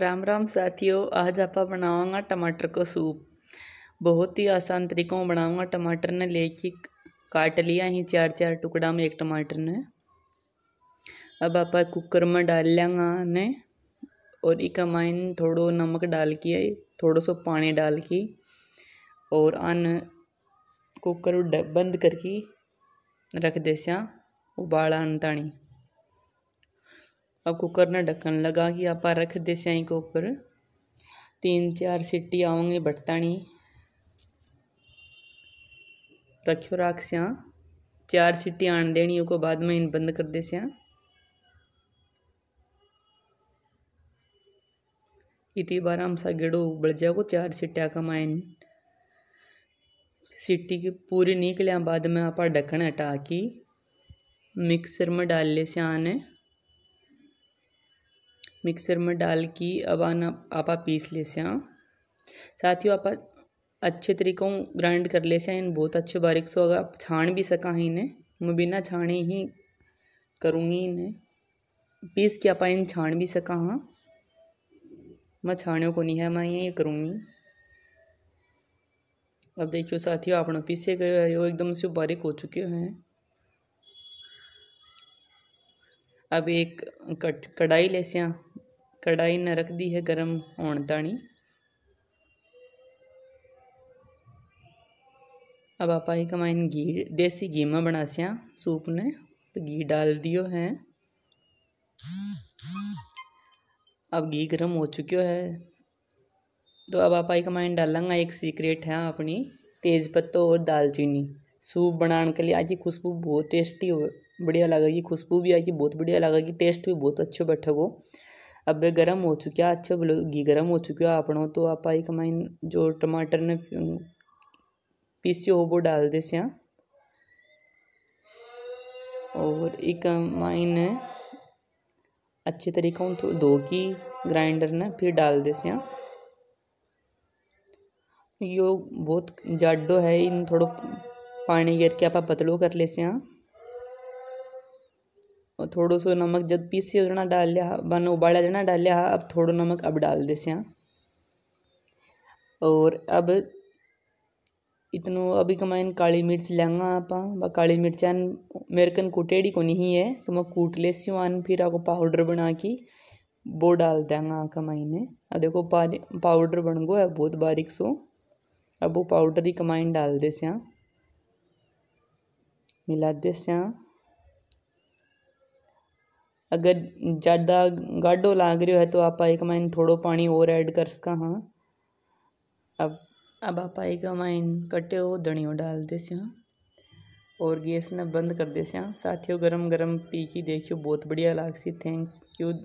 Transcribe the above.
राम राम साथियों आज आप बनावगा टमाटर को सूप बहुत ही आसान तरीक़ों में बनाऊँगा टमाटर ने लेके काट लिया ही चार चार टुकड़ा में एक टमाटर ने अब आप कुकर में डाल लेंगा ने और एक माइन थोड़ो नमक डाल के थोड़ा सो पानी डाल के और अन कुकर बंद करके रख देसा उबाल आन ताणी अब कुकर ने ढक्कन लगा कि आप रख दे स्याई के ऊपर तीन चार सीटी आवेंगे बटतानी रखियो राख सियाँ चार सीटी आन देनी उसको बाद में इन बंद कर दे सियाँ इतनी बार हम सा गेड़ो उबड़ जाओ चार सीटिया का सीटी की पूरी निकलिया बाद में आप ढक्कन हटा के मिक्सर में डाल ले स्या ने मिक्सर में डाल के अब आना आप पीस ले सें साथियों आप अच्छे तरीक़ों ग्राइंड कर ले सें इन बहुत अच्छे बारीक सो अगर आप छान भी सका इन्हें मैं बिना छाने ही करूँगी इन्हें पीस के आप इन छान भी सका हाँ मैं छाने को नहीं है मैं ये करूँगी अब देखियो साथियों आपने पीसे गए हो एकदम से बारीक हो चुके हैं अब एक कट कढ़ाई सियाँ न रख दी है गर्म ਹੋਣ नहीं अब आप कमाइन घी देसी घी में बना सूप ने तो घी डाल दियो है अब घी गर्म हो चुको है तो अब आप कमाइन डालेंगे एक सीक्रेट है अपनी तेज पत्तो और दालचीनी सूप बनाने के लिए आज की खुशबू बहुत टेस्टी हो बढ़िया लगेगी खुशबू भी आज की बहुत बढ़िया लगेगी टेस्ट भी बहुत अच्छे बैठेगो अब गर्म हो चुका अच्छा बोलो घी गर्म हो चुके अपनों तो आप एक माइन जो टमाटर ने पीसियो हो वो डाल दे सियाँ और एक माइन अच्छे तरीका हूँ तो दो की ग्राइंडर ने फिर डाल दे सियाँ यो बहुत जाडो है इन थोड़ो पानी गिर के आप पतलो कर ले सियाँ और थोड़ो सो नमक जब पीसी उतना डाल लिया बन उबाला जना डाल लिया अब थोड़ो नमक अब डाल दे सियाँ और अब इतनो अभी कमाइन तो काली मिर्च लेंगा आप काली मिर्च मेरे मेरकन कुटेड़ी को नहीं है तो मैं कूट ले सी आन फिर आपको पाउडर बना के वो डाल देंगा कमाइने अब देखो पाउडर बन गो है बहुत बारीक सो अब वो पाउडर ही कमाइन डाल दे सियाँ मिला दे सियाँ अगर ज़्यादा गाढ़ो लाग रो है तो आप एक माइन थोड़ो पानी और ऐड कर सका हाँ अब अब आप एक माइन कटे हो धनियो डाल दे और गैस ने बंद कर दे साथियों गरम गरम पी के देखियो बहुत बढ़िया लाग सी थैंक्स यू